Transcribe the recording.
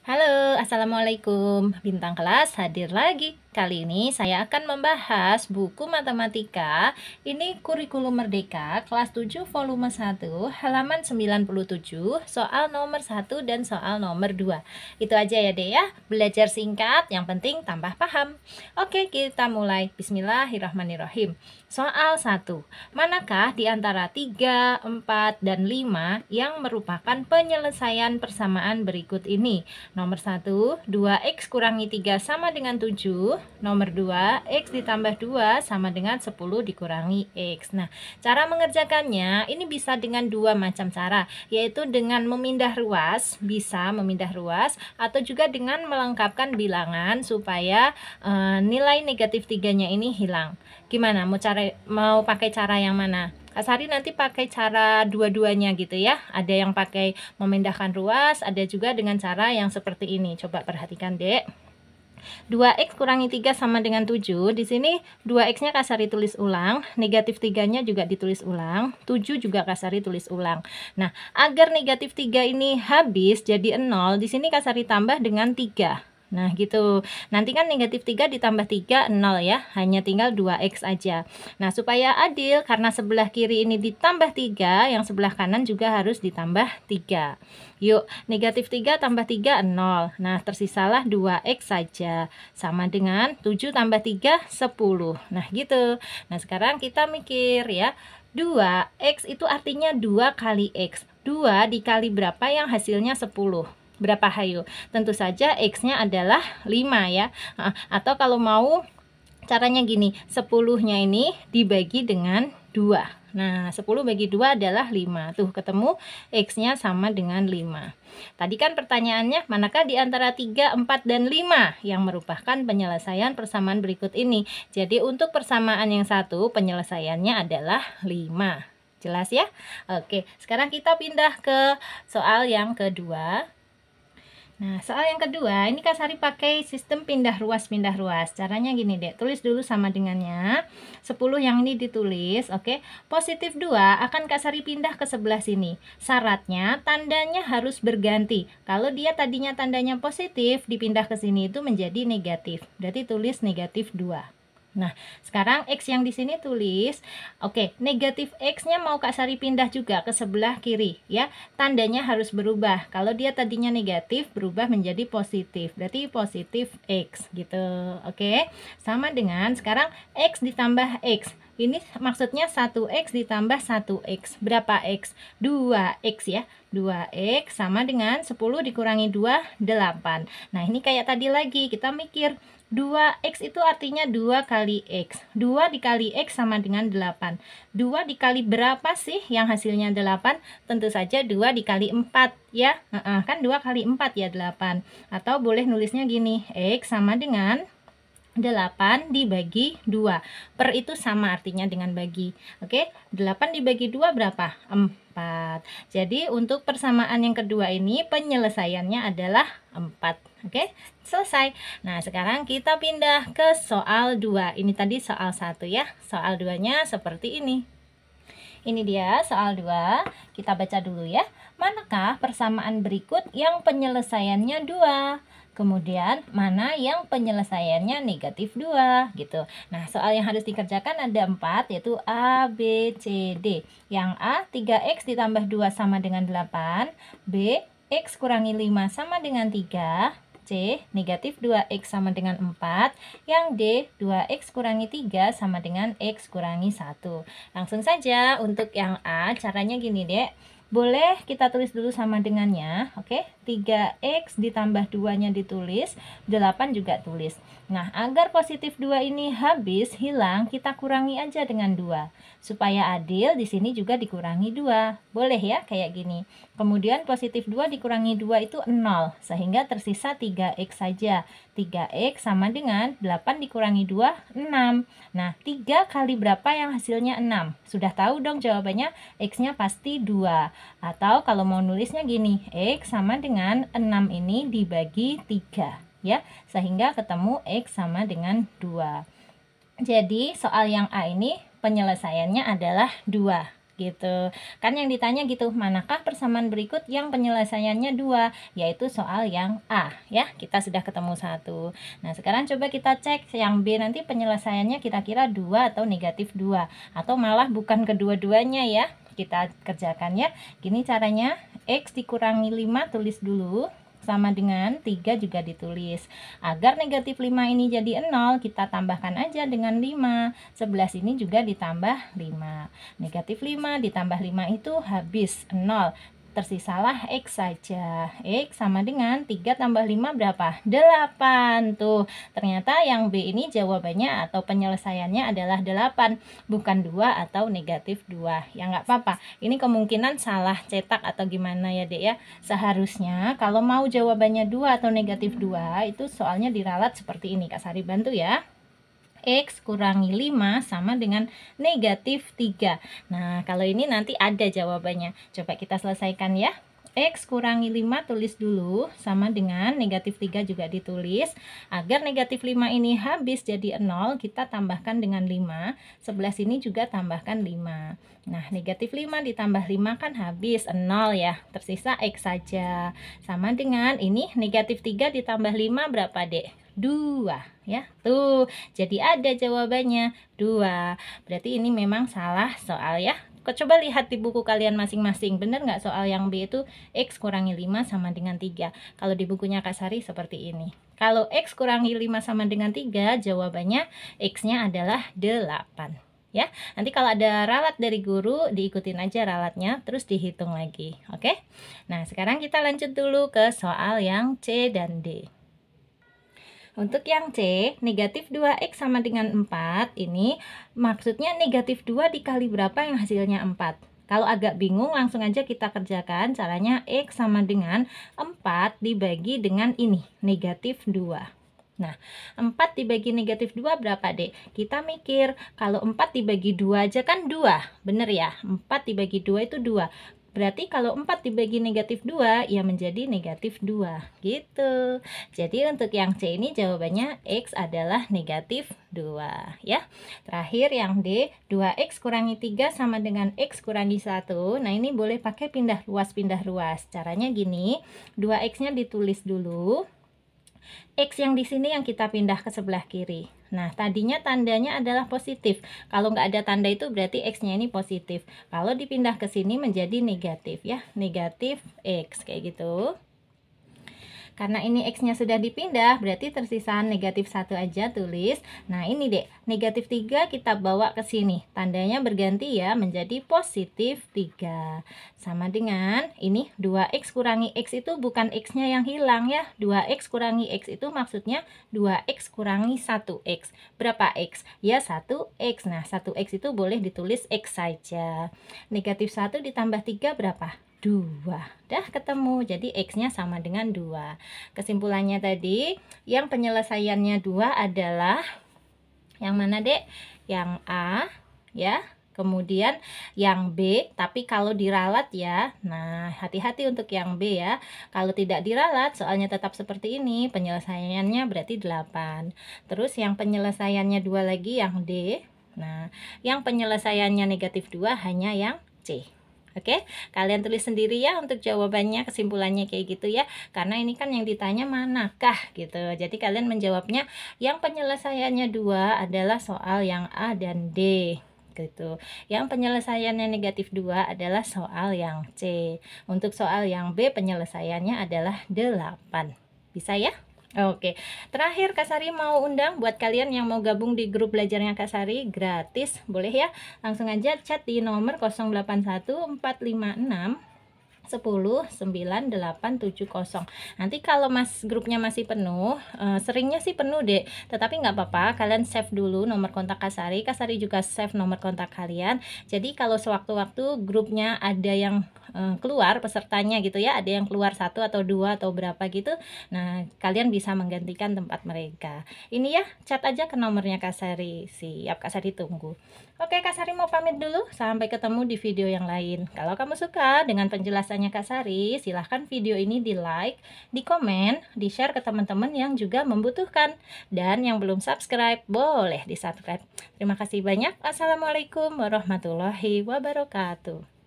Halo, Assalamualaikum Bintang kelas hadir lagi Kali ini saya akan membahas buku matematika ini kurikulum merdeka kelas 7 volume 1 halaman 97 soal nomor 1 dan soal nomor 2. Itu aja ya deh ya, belajar singkat yang penting tambah paham. Oke kita mulai, bismillahirrahmanirrahim. Soal 1, manakah di antara 3, 4, dan 5 yang merupakan penyelesaian persamaan berikut ini? Nomor 1, 2x kurangi 3 sama dengan 7 nomor 2, X ditambah 2 sama dengan 10 dikurangi X. Nah, cara mengerjakannya ini bisa dengan dua macam cara, yaitu dengan memindah ruas, bisa memindah ruas, atau juga dengan melengkapkan bilangan supaya e, nilai negatif tiganya ini hilang. Gimana, mau, cara, mau pakai cara yang mana? kak Sari nanti pakai cara dua-duanya gitu ya. Ada yang pakai memindahkan ruas, ada juga dengan cara yang seperti ini. Coba perhatikan, Dek. 2x kurangi 3 sama dengan 7. Di sini 2x-nya kasar ditulis ulang, negatif 3-nya juga ditulis ulang, 7 juga kasar ditulis ulang. Nah, agar negatif 3 ini habis jadi 0, di sini kasar ditambah dengan 3. Nah gitu, nanti kan negatif 3 ditambah 3, 0 ya, hanya tinggal 2x aja. Nah supaya adil, karena sebelah kiri ini ditambah 3, yang sebelah kanan juga harus ditambah 3. Yuk, negatif 3 tambah 3, 0. Nah tersisalah 2x saja, sama dengan 7 tambah 3, 10. Nah gitu, nah sekarang kita mikir ya, 2x itu artinya 2 kali x. 2 dikali berapa yang hasilnya 10? berapa hayu? Tentu saja X-nya adalah 5 ya. Atau kalau mau caranya gini, 10-nya ini dibagi dengan 2. Nah, 10 bagi 2 adalah 5. Tuh, ketemu X-nya sama dengan 5. Tadi kan pertanyaannya, manakah di antara 3, 4, dan 5 yang merupakan penyelesaian persamaan berikut ini? Jadi, untuk persamaan yang satu, penyelesaiannya adalah 5. Jelas ya? Oke, sekarang kita pindah ke soal yang kedua. Nah, soal yang kedua, ini Kak Sari pakai sistem pindah ruas pindah ruas. Caranya gini dek tulis dulu sama dengannya. 10 yang ini ditulis, oke. Okay? Positif 2 akan Kak Sari pindah ke sebelah sini. Syaratnya tandanya harus berganti. Kalau dia tadinya tandanya positif, dipindah ke sini itu menjadi negatif. Berarti tulis negatif 2. Nah, sekarang X yang di sini tulis, oke, okay, negatif X-nya mau Kak Sari pindah juga ke sebelah kiri, ya. Tandanya harus berubah. Kalau dia tadinya negatif, berubah menjadi positif. Berarti positif X, gitu. Oke, okay? sama dengan sekarang X ditambah X. Ini maksudnya 1X ditambah 1X. Berapa X? 2X ya. 2X sama dengan 10 dikurangi 2, 8. Nah, ini kayak tadi lagi, kita mikir 2x itu artinya 2 kali x. 2 dikali x sama dengan 8. 2 dikali berapa sih yang hasilnya 8? Tentu saja 2 dikali 4 ya. kan 2 kali 4 ya 8. Atau boleh nulisnya gini, x sama dengan 8 dibagi 2 Per itu sama artinya dengan bagi Oke, 8 dibagi 2 berapa? 4 Jadi untuk persamaan yang kedua ini penyelesaiannya adalah 4 oke okay? selesai nah sekarang kita pindah ke soal 2 ini tadi soal 1 ya soal 2 nya seperti ini ini dia soal 2 kita baca dulu ya manakah persamaan berikut yang penyelesaiannya 2 kemudian mana yang penyelesaiannya negatif 2 gitu nah soal yang harus dikerjakan ada 4 yaitu A, B, C, D yang A 3X ditambah 2 sama dengan 8 B X kurangi 5 sama dengan 3. C, negatif 2X sama dengan 4. Yang D, 2X kurangi 3 sama dengan X kurangi 1. Langsung saja untuk yang A, caranya gini dek. Boleh kita tulis dulu sama dengannya, oke? Okay? 3X ditambah 2-nya ditulis, 8 juga tulis. Nah, agar positif 2 ini habis, hilang, kita kurangi aja dengan 2. Supaya adil, di sini juga dikurangi 2. Boleh ya, kayak gini. Kemudian positif 2 dikurangi 2 itu 0, sehingga tersisa 3X saja. 3X sama dengan 8 dikurangi 2, 6. Nah, 3 kali berapa yang hasilnya 6? Sudah tahu dong jawabannya, X-nya pasti 2. Atau kalau mau nulisnya gini, X sama dengan dengan 6 ini dibagi 3 ya sehingga ketemu X sama dengan 2 jadi soal yang A ini penyelesaiannya adalah 2 gitu. Kan yang ditanya gitu, manakah persamaan berikut yang penyelesaiannya dua, yaitu soal yang A ya. Kita sudah ketemu satu. Nah, sekarang coba kita cek yang B nanti penyelesaiannya kira-kira dua atau negatif dua atau malah bukan kedua-duanya ya. Kita kerjakan ya. Gini caranya, X dikurangi 5 tulis dulu sama dengan 3 juga ditulis. Agar negatif 5 ini jadi 0, kita tambahkan aja dengan 5. 11 ini juga ditambah 5. Negatif 5 ditambah 5 itu habis 0 tersisalah X saja. X sama dengan 3 tambah 5 berapa? 8. Tuh, ternyata yang B ini jawabannya atau penyelesaiannya adalah 8, bukan 2 atau negatif 2. Ya nggak apa-apa, ini kemungkinan salah cetak atau gimana ya dek ya. Seharusnya kalau mau jawabannya 2 atau negatif 2, itu soalnya diralat seperti ini. Kak Sari bantu ya. X kurangi 5 sama dengan negatif 3. Nah, kalau ini nanti ada jawabannya. Coba kita selesaikan ya. X kurangi 5 tulis dulu sama dengan negatif 3 juga ditulis agar negatif 5 ini habis jadi 0 kita tambahkan dengan 5 sebelah sini juga tambahkan 5 nah negatif 5 ditambah 5 kan habis 0 ya tersisa X saja sama dengan ini negatif 3 ditambah 5 berapa dek dua ya tuh jadi ada jawabannya dua berarti ini memang salah soal ya kok coba lihat di buku kalian masing-masing bener nggak soal yang B itu X kurangi 5 sama dengan 3 kalau di bukunya Kak Sari seperti ini kalau X kurangi 5 sama dengan 3 jawabannya X-nya adalah 8 ya. Nanti kalau ada ralat dari guru, diikutin aja ralatnya, terus dihitung lagi, oke? Okay? Nah, sekarang kita lanjut dulu ke soal yang C dan D. Untuk yang C, negatif 2X sama dengan 4, ini maksudnya negatif 2 dikali berapa yang hasilnya 4? Kalau agak bingung langsung aja kita kerjakan caranya X sama dengan 4 dibagi dengan ini, negatif 2. Nah, 4 dibagi negatif 2 berapa deh? Kita mikir kalau 4 dibagi 2 aja kan 2, bener ya? 4 dibagi 2 itu 2. Berarti kalau 4 dibagi negatif 2, ya menjadi negatif 2. Gitu. Jadi untuk yang C ini jawabannya X adalah negatif 2. Ya. Terakhir yang D, 2X kurangi 3 sama dengan X kurangi 1. Nah ini boleh pakai pindah ruas-pindah ruas. Caranya gini, 2X-nya ditulis dulu. X yang di sini yang kita pindah ke sebelah kiri. Nah, tadinya tandanya adalah positif. Kalau nggak ada tanda itu berarti X-nya ini positif. Kalau dipindah ke sini menjadi negatif ya. Negatif X, kayak gitu. Karena ini X-nya sudah dipindah, berarti tersisa negatif 1 aja tulis. Nah, ini dek, negatif 3 kita bawa ke sini. Tandanya berganti ya, menjadi positif 3. Sama dengan ini 2X kurangi X itu bukan X-nya yang hilang ya. 2X kurangi X itu maksudnya 2X kurangi 1X. Berapa X? Ya 1X. Nah, 1X itu boleh ditulis X saja. Negatif 1 ditambah 3 berapa? 2 dah ketemu jadi X nya sama dengan 2 kesimpulannya tadi yang penyelesaiannya 2 adalah yang mana dek yang A ya kemudian yang B tapi kalau diralat ya nah hati-hati untuk yang B ya kalau tidak diralat soalnya tetap seperti ini penyelesaiannya berarti 8 terus yang penyelesaiannya 2 lagi yang D nah yang penyelesaiannya negatif 2 hanya yang C Oke, kalian tulis sendiri ya untuk jawabannya, kesimpulannya kayak gitu ya. Karena ini kan yang ditanya manakah gitu. Jadi kalian menjawabnya yang penyelesaiannya dua adalah soal yang A dan D gitu. Yang penyelesaiannya negatif dua adalah soal yang C. Untuk soal yang B penyelesaiannya adalah 8. Bisa ya? Oke, terakhir Kak Sari mau undang buat kalian yang mau gabung di grup belajarnya Kak Sari gratis, boleh ya? Langsung aja chat di nomor 081456. 10 9 8 7 0 nanti kalau mas grupnya masih penuh uh, seringnya sih penuh deh tetapi nggak apa-apa kalian save dulu nomor kontak Kasari Kasari juga save nomor kontak kalian jadi kalau sewaktu-waktu grupnya ada yang eh, keluar pesertanya gitu ya ada yang keluar satu atau dua atau berapa gitu nah kalian bisa menggantikan tempat mereka ini ya chat aja ke nomornya Kasari siap Kasari tunggu Oke Kak Sari mau pamit dulu, sampai ketemu di video yang lain. Kalau kamu suka dengan penjelasannya Kak Sari, silahkan video ini di like, di komen, di share ke teman-teman yang juga membutuhkan. Dan yang belum subscribe, boleh di subscribe. Terima kasih banyak. Assalamualaikum warahmatullahi wabarakatuh.